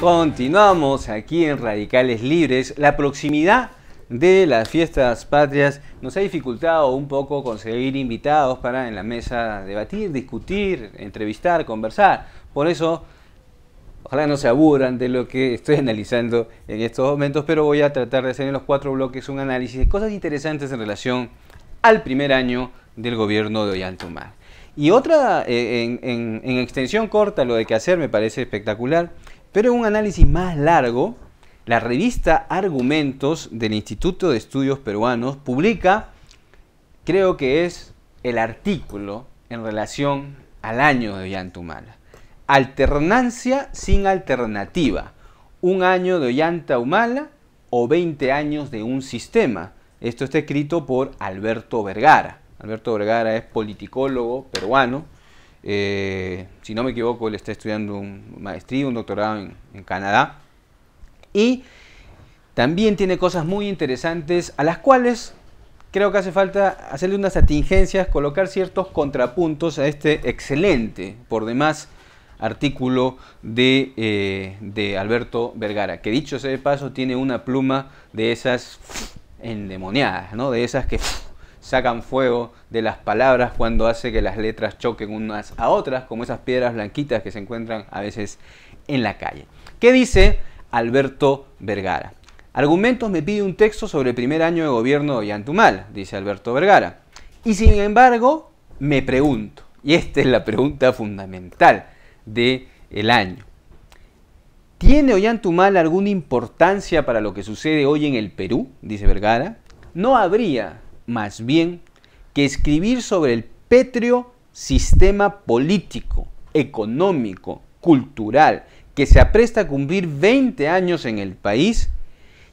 Continuamos aquí en Radicales Libres. La proximidad de las fiestas patrias nos ha dificultado un poco conseguir invitados para en la mesa debatir, discutir, entrevistar, conversar. Por eso, ojalá no se aburran de lo que estoy analizando en estos momentos, pero voy a tratar de hacer en los cuatro bloques un análisis de cosas interesantes en relación al primer año del gobierno de Ollantumar. Y otra, eh, en, en extensión corta, lo de que hacer me parece espectacular pero en un análisis más largo, la revista Argumentos del Instituto de Estudios Peruanos publica, creo que es el artículo en relación al año de Humala. Alternancia sin alternativa. Un año de Ollanta Humala o 20 años de un sistema. Esto está escrito por Alberto Vergara. Alberto Vergara es politicólogo peruano eh, si no me equivoco, él está estudiando un maestría, un doctorado en, Canadá. Y también tiene cosas muy interesantes a las cuales creo que hace falta hacerle unas atingencias, colocar ciertos contrapuntos a este excelente, por demás, artículo de, eh, de Alberto Vergara, que dicho sea de paso tiene una pluma de esas endemoniadas, ¿no? de esas que sacan fuego de las palabras cuando hace que las letras choquen unas a otras, como esas piedras blanquitas que se encuentran a veces en la calle. ¿Qué dice Alberto Vergara? Argumentos me pide un texto sobre el primer año de gobierno de Ollantumal, dice Alberto Vergara. Y sin embargo, me pregunto, y esta es la pregunta fundamental del el año. ¿Tiene Ollantumal alguna importancia para lo que sucede hoy en el Perú? Dice Vergara. No habría más bien que escribir sobre el pétreo sistema político, económico, cultural, que se apresta a cumplir 20 años en el país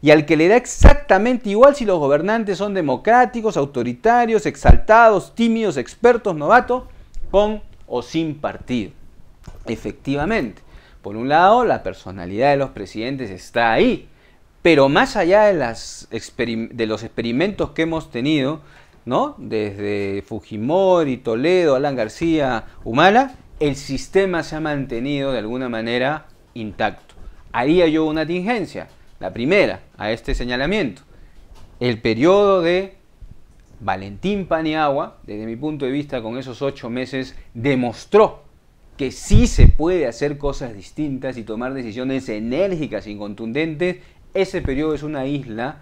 y al que le da exactamente igual si los gobernantes son democráticos, autoritarios, exaltados, tímidos, expertos, novatos, con o sin partido. Efectivamente, por un lado, la personalidad de los presidentes está ahí, pero más allá de, los experimentos que hemos tenido, ¿no? desde Fujimori, Toledo, Alan García, Humala, el sistema se ha mantenido de alguna manera intacto. Haría yo una tingencia, la primera, a este señalamiento. El periodo de Valentín Paniagua, desde mi punto de vista, con esos ocho meses, demostró que sí se puede hacer cosas distintas y tomar decisiones enérgicas y contundentes ese periodo es una isla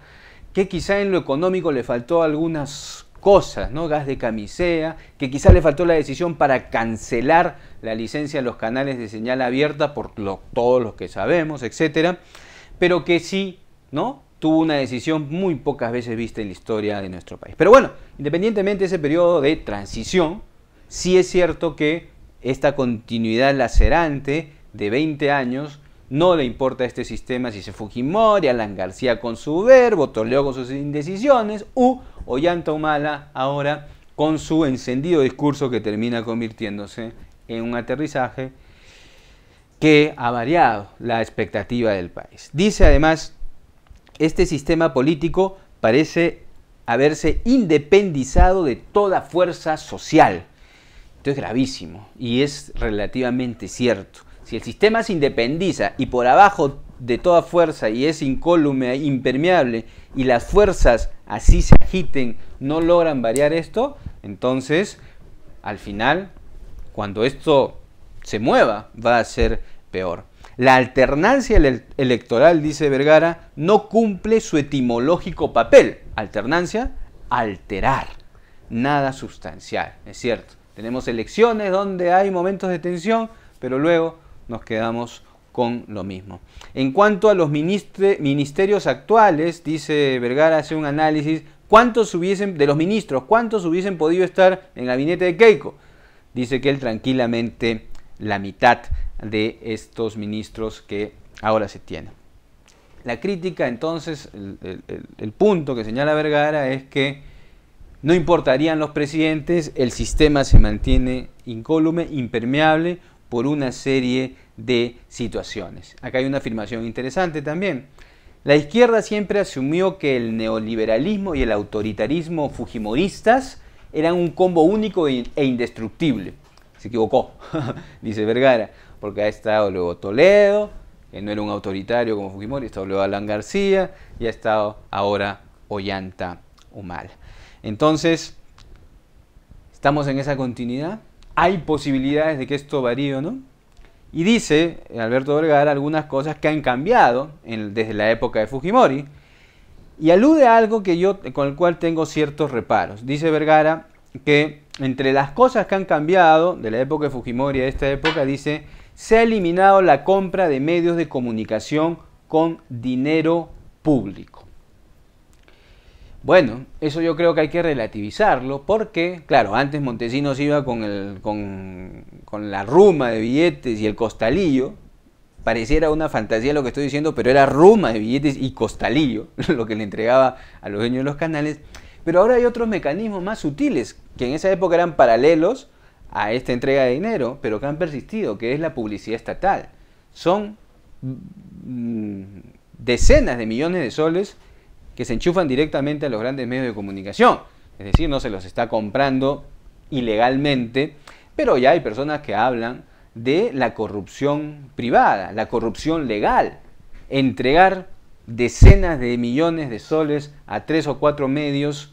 que quizá en lo económico le faltó algunas cosas, ¿no? Gas de camisea, que quizá le faltó la decisión para cancelar la licencia de los canales de señal abierta por todos los que sabemos, etcétera, pero que sí, ¿no? Tuvo una decisión muy pocas veces vista en la historia de nuestro país. Pero bueno, independientemente de ese periodo de transición, sí es cierto que esta continuidad lacerante de 20 años no le importa este sistema si se Fujimori, Alan García con su verbo, Toledo con sus indecisiones, u Ollanta Humala ahora con su encendido discurso que termina convirtiéndose en un aterrizaje que ha variado la expectativa del país. Dice además, este sistema político parece haberse independizado de toda fuerza social. Esto es gravísimo y es relativamente cierto. Si el sistema se independiza y por abajo de toda fuerza y es incólume, impermeable, y las fuerzas así se agiten, no logran variar esto, entonces al final, cuando esto se mueva, va a ser peor. La alternancia electoral, dice Vergara, no cumple su etimológico papel. Alternancia, alterar. Nada sustancial, es cierto. Tenemos elecciones donde hay momentos de tensión, pero luego nos quedamos con lo mismo. En cuanto a los ministerios actuales, dice Vergara, hace un análisis, ¿cuántos hubiesen, de los ministros, cuántos hubiesen podido estar en el gabinete de Keiko? Dice que él tranquilamente la mitad de estos ministros que ahora se tienen. La crítica, entonces, el, el punto que señala Vergara es que no importarían los presidentes, el sistema se mantiene incólume, impermeable, por una serie de situaciones. Acá hay una afirmación interesante también. La izquierda siempre asumió que el neoliberalismo y el autoritarismo fujimoristas eran un combo único e, e indestructible. Se equivocó, dice Vergara, porque ha estado luego Toledo, que no era un autoritario como Fujimori, ha estado luego Alan García y ha estado ahora Ollanta Humala... Entonces, ¿estamos en esa continuidad? hay posibilidades de que esto varíe o no. Y dice eh, Alberto Vergara algunas cosas que han cambiado desde la época de Fujimori. Y alude a algo que yo, con el cual tengo ciertos reparos. Dice Vergara que entre las cosas que han cambiado de la época de Fujimori a esta época, dice, se ha eliminado la compra de medios de comunicación con dinero público. Bueno, eso yo creo que hay que relativizarlo porque, claro, antes Montesinos iba con, el, con, la ruma de billetes y el costalillo. Pareciera una fantasía lo que estoy diciendo, pero era ruma de billetes y costalillo lo que le entregaba a los dueños de los canales. Pero ahora hay otros mecanismos más sutiles que en esa época eran paralelos a esta entrega de dinero, pero que han persistido, que es la publicidad estatal. Son mm, decenas de millones de soles que se enchufan directamente a los grandes medios de comunicación. Es decir, no se los está comprando ilegalmente, pero ya hay personas que hablan de la corrupción privada, la corrupción legal. Entregar decenas de millones de soles a tres o cuatro medios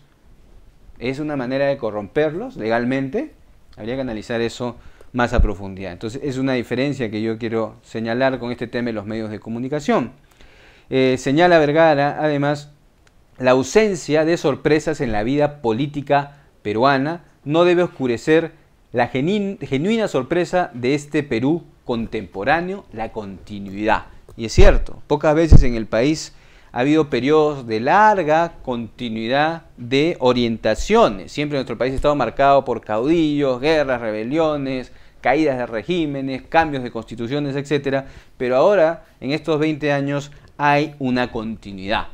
es una manera de corromperlos legalmente. Habría que analizar eso más a profundidad. Entonces es una diferencia que yo quiero señalar con este tema de los medios de comunicación. Eh, señala Vergara, además, la ausencia de sorpresas en la vida política peruana no debe oscurecer la genuina sorpresa de este Perú contemporáneo, la continuidad. Y es cierto, pocas veces en el país ha habido periodos de larga continuidad de orientaciones. Siempre nuestro país ha estado marcado por caudillos, guerras, rebeliones, caídas de regímenes, cambios de constituciones, etc. Pero ahora, en estos 20 años, hay una continuidad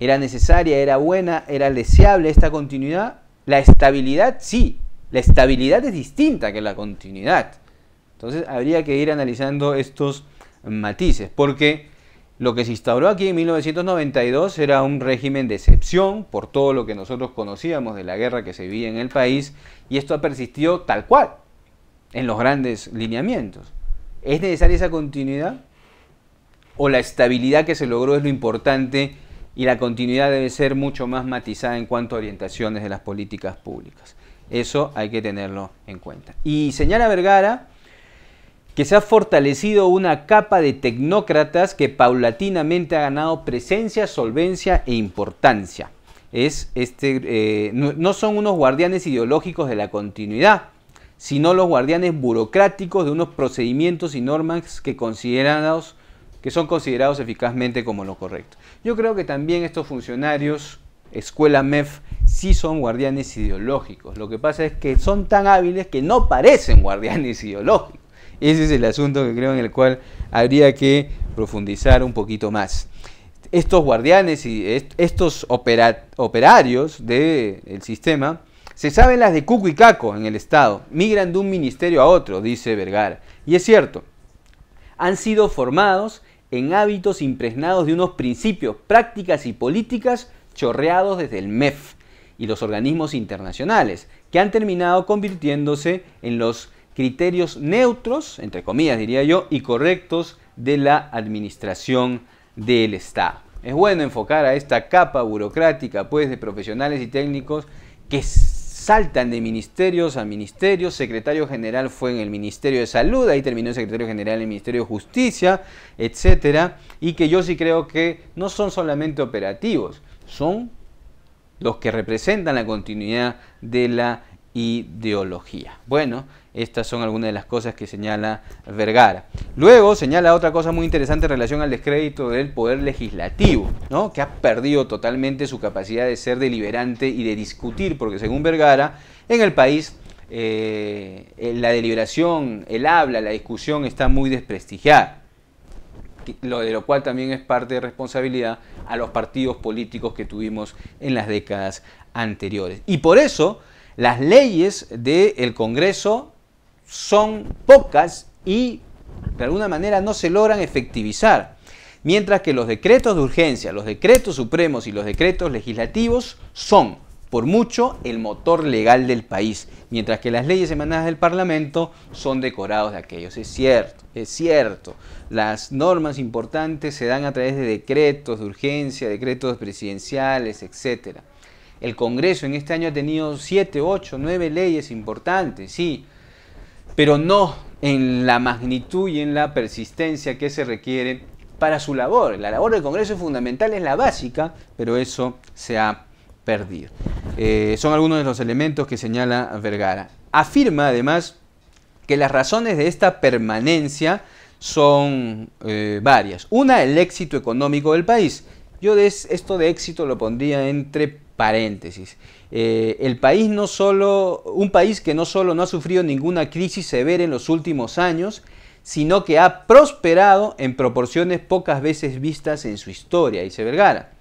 era necesaria, era buena, era deseable esta continuidad. La estabilidad sí, la estabilidad es distinta que la continuidad. Entonces habría que ir analizando estos matices, porque lo que se instauró aquí en 1992 era un régimen de excepción por todo lo que nosotros conocíamos de la guerra que se vivía en el país y esto ha persistido tal cual en los grandes lineamientos. ¿Es necesaria esa continuidad? ¿O la estabilidad que se logró es lo importante y la continuidad debe ser mucho más matizada en cuanto a orientaciones de las políticas públicas. Eso hay que tenerlo en cuenta. Y señala Vergara que se ha fortalecido una capa de tecnócratas que paulatinamente ha ganado presencia, solvencia e importancia. Es este, eh, no, no son unos guardianes ideológicos de la continuidad, sino los guardianes burocráticos de unos procedimientos y normas que considerados que son considerados eficazmente como lo correcto. Yo creo que también estos funcionarios, escuela MEF, sí son guardianes ideológicos. Lo que pasa es que son tan hábiles que no parecen guardianes ideológicos. Ese es el asunto que creo en el cual habría que profundizar un poquito más. Estos guardianes y estos operarios del sistema se saben las de Cuco y Caco en el Estado, migran de un ministerio a otro, dice Vergara. Y es cierto, han sido formados en hábitos impregnados de unos principios, prácticas y políticas chorreados desde el MEF y los organismos internacionales, que han terminado convirtiéndose en los criterios neutros, entre comillas diría yo, y correctos de la administración del Estado. Es bueno enfocar a esta capa burocrática, pues, de profesionales y técnicos que saltan de ministerios a ministerios. Secretario general fue en el Ministerio de Salud, ahí terminó el secretario general en el Ministerio de Justicia, etcétera. Y que yo sí creo que no son solamente operativos, son los que representan la continuidad de la ideología. Bueno, estas son algunas de las cosas que señala Vergara. Luego señala otra cosa muy interesante en relación al descrédito del poder legislativo, ¿no? que ha perdido totalmente su capacidad de ser deliberante y de discutir, porque según Vergara, en el país eh, la deliberación, el habla, la discusión está muy desprestigiada lo de lo cual también es parte de responsabilidad a los partidos políticos que tuvimos en las décadas anteriores. Y por eso las leyes del Congreso son pocas y de alguna manera no se logran efectivizar. Mientras que los decretos de urgencia, los decretos supremos y los decretos legislativos son, por mucho, el motor legal del país. Mientras que las leyes emanadas del Parlamento son decorados de aquellos. Es cierto, es cierto. Las normas importantes se dan a través de decretos de urgencia, decretos presidenciales, etcétera. El Congreso en este año ha tenido 7, 8, 9 leyes importantes, sí, pero no en la magnitud y en la persistencia que se requiere para su labor. La labor del Congreso es fundamental, es la básica, pero eso se ha perdido. Eh, son algunos de los elementos que señala Vergara. Afirma además que las razones de esta permanencia son eh, varias. Una, el éxito económico del país. Yo esto de éxito lo pondría entre paréntesis. Eh, el país no solo, un país que no solo no ha sufrido ninguna crisis severa en los últimos años, sino que ha prosperado en proporciones pocas veces vistas en su historia, dice Vergara.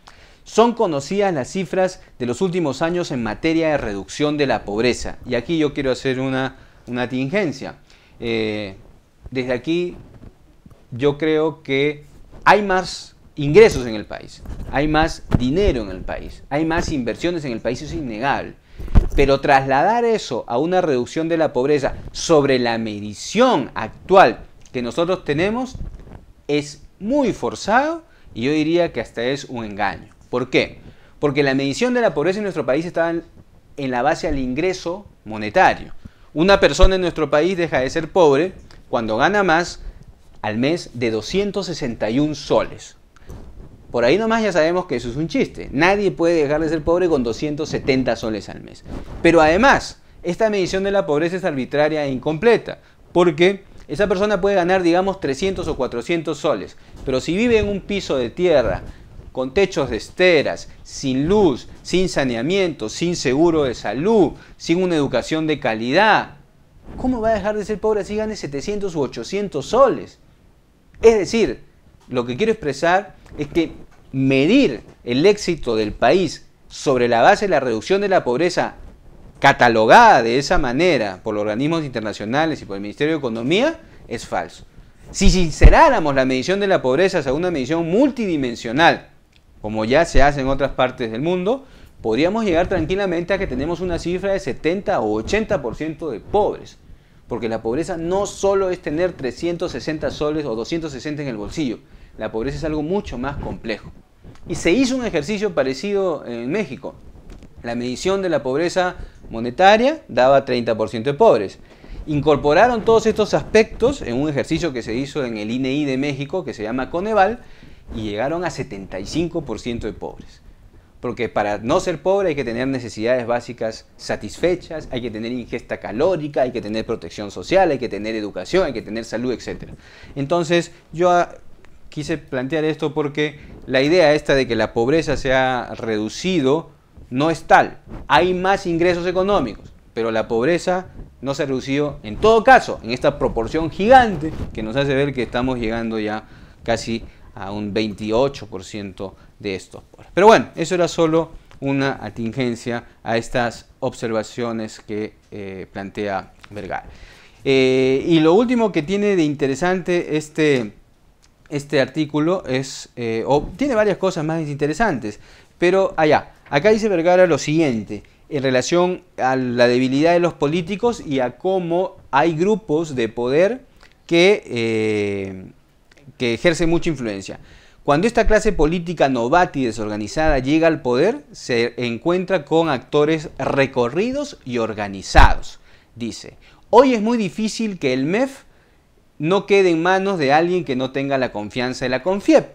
Son conocidas las cifras de los últimos años en materia de reducción de la pobreza. Y aquí yo quiero hacer una, tingencia. Eh, desde aquí yo creo que hay más ingresos en el país, hay más dinero en el país, hay más inversiones en el país, eso es innegable. Pero trasladar eso a una reducción de la pobreza sobre la medición actual que nosotros tenemos es muy forzado y yo diría que hasta es un engaño. ¿Por qué? Porque la medición de la pobreza en nuestro país está en, en la base al ingreso monetario. Una persona en nuestro país deja de ser pobre cuando gana más al mes de 261 soles. Por ahí nomás ya sabemos que eso es un chiste. Nadie puede dejar de ser pobre con 270 soles al mes. Pero además, esta medición de la pobreza es arbitraria e incompleta, porque esa persona puede ganar, digamos, 300 o 400 soles, pero si vive en un piso de tierra, con techos de esteras, sin luz, sin saneamiento, sin seguro de salud, sin una educación de calidad, ¿cómo va a dejar de ser pobre si gane 700 u 800 soles? Es decir, lo que quiero expresar es que medir el éxito del país sobre la base de la reducción de la pobreza catalogada de esa manera por organismos internacionales y por el Ministerio de Economía es falso. Si sinceráramos la medición de la pobreza según una medición multidimensional, como ya se hace en otras partes del mundo, podríamos llegar tranquilamente a que tenemos una cifra de 70 o 80% de pobres. Porque la pobreza no solo es tener 360 soles o 260 en el bolsillo, la pobreza es algo mucho más complejo. Y se hizo un ejercicio parecido en México. La medición de la pobreza monetaria daba 30% de pobres. Incorporaron todos estos aspectos en un ejercicio que se hizo en el INEI de México, que se llama Coneval, y llegaron a 75% de pobres. Porque para no ser pobre hay que tener necesidades básicas satisfechas, hay que tener ingesta calórica, hay que tener protección social, hay que tener educación, hay que tener salud, etc. Entonces yo quise plantear esto porque la idea esta de que la pobreza se ha reducido no es tal. Hay más ingresos económicos, pero la pobreza no se ha reducido en todo caso, en esta proporción gigante que nos hace ver que estamos llegando ya casi a un 28% de estos Pero bueno, eso era solo una atingencia a estas observaciones que eh, plantea Vergara. Eh, y lo último que tiene de interesante este este artículo es, eh, tiene varias cosas más interesantes, pero allá, acá dice Vergara lo siguiente, en relación a la debilidad de los políticos y a cómo hay grupos de poder que, eh, que ejercen mucha influencia. Cuando esta clase política novata y desorganizada llega al poder, se encuentra con actores recorridos y organizados, dice. Hoy es muy difícil que el MEF no quede en manos de alguien que no tenga la confianza de la CONFIEP.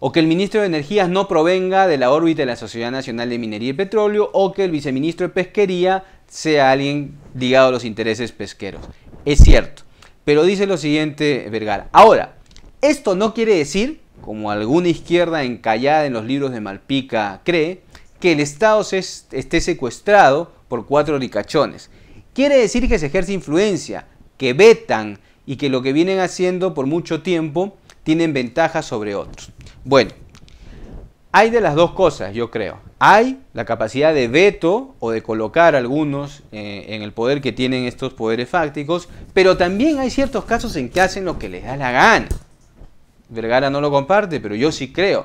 O que el ministro de Energías no provenga de la órbita de la Sociedad Nacional de Minería y Petróleo. O que el viceministro de Pesquería sea alguien ligado a los intereses pesqueros. Es cierto. Pero dice lo siguiente Vergara. Ahora, esto no quiere decir, como alguna izquierda encallada en los libros de Malpica cree, que el Estado se esté secuestrado por cuatro ricachones. Quiere decir que se ejerce influencia, que vetan, y que lo que vienen haciendo por mucho tiempo tienen ventajas sobre otros. Bueno, hay de las dos cosas, yo creo. Hay la capacidad de veto o de colocar algunos eh, en el poder que tienen estos poderes fácticos, pero también hay ciertos casos en que hacen lo que les da la gana. Vergara no lo comparte, pero yo sí creo.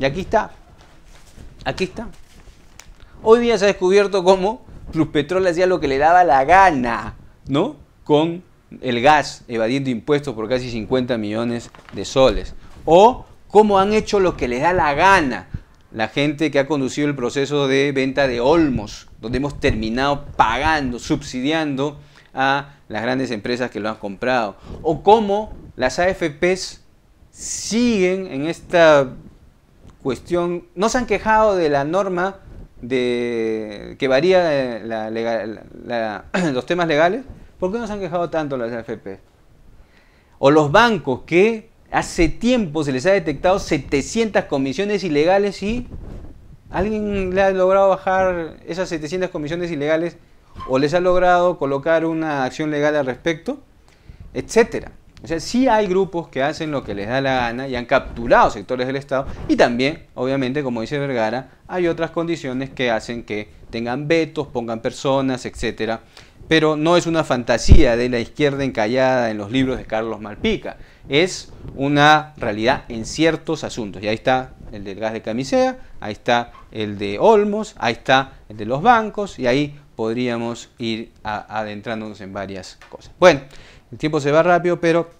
Y aquí está. Aquí está. Hoy día se ha descubierto cómo Petrol hacía lo que le daba la gana, ¿no? Con el gas, evadiendo impuestos por casi 50 millones de soles. O cómo han hecho lo que les da la gana la gente que ha conducido el proceso de venta de Olmos, donde hemos terminado pagando, subsidiando a las grandes empresas que lo han comprado. O cómo las AFPs siguen en esta cuestión, no se han quejado de la norma de, que varía eh, los temas legales, ¿Por qué nos han quejado tanto las AFP? O los bancos que hace tiempo se les ha detectado 700 comisiones ilegales y alguien le ha logrado bajar esas 700 comisiones ilegales o les ha logrado colocar una acción legal al respecto, etcétera. O sea, sí hay grupos que hacen lo que les da la gana y han capturado sectores del Estado. Y también, obviamente, como dice Vergara, hay otras condiciones que hacen que tengan vetos, pongan personas, etcétera, pero no es una fantasía de la izquierda encallada en los libros de Carlos Malpica, es una realidad en ciertos asuntos. Y ahí está el del gas de camisea, ahí está el de Olmos, ahí está el de los bancos, y ahí podríamos ir adentrándonos en varias cosas. Bueno, el tiempo se va rápido, pero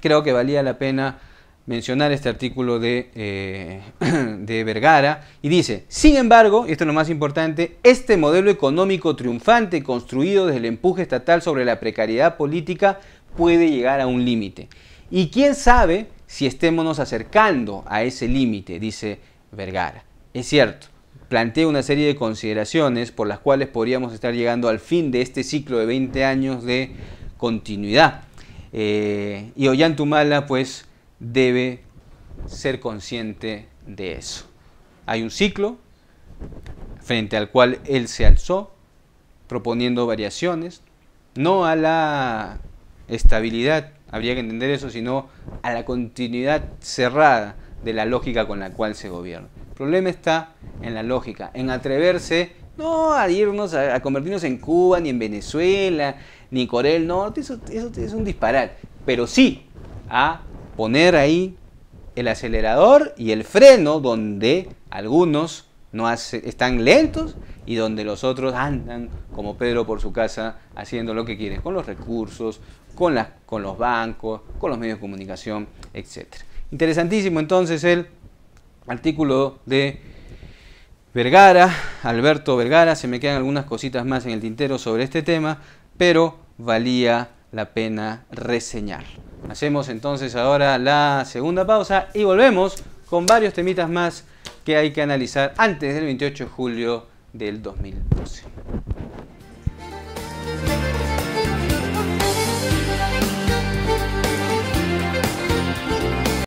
creo que valía la pena mencionar este artículo de, eh, de Vergara y dice, sin embargo, y esto es lo más importante, este modelo económico triunfante construido desde el empuje estatal sobre la precariedad política puede llegar a un límite. Y quién sabe si estémonos acercando a ese límite, dice Vergara. Es cierto, plantea una serie de consideraciones por las cuales podríamos estar llegando al fin de este ciclo de 20 años de continuidad. Eh, y Ollantumala, pues, debe ser consciente de eso. Hay un ciclo frente al cual él se alzó, proponiendo variaciones, no a la estabilidad, habría que entender eso, sino a la continuidad cerrada de la lógica con la cual se gobierna. El problema está en la lógica, en atreverse no a irnos a, convertirnos en Cuba, ni en Venezuela, ni Corea del Norte, eso es un disparate, pero sí a poner ahí el acelerador y el freno donde algunos no están lentos y donde los otros andan como Pedro por su casa haciendo lo que quieren con los recursos, con, con los bancos, con los medios de comunicación, etc. Interesantísimo entonces el artículo de Vergara, Alberto Vergara, se me quedan algunas cositas más en el tintero sobre este tema, pero valía la pena reseñar. Hacemos entonces ahora la segunda pausa y volvemos con varios temitas más que hay que analizar antes del 28 de julio del 2012.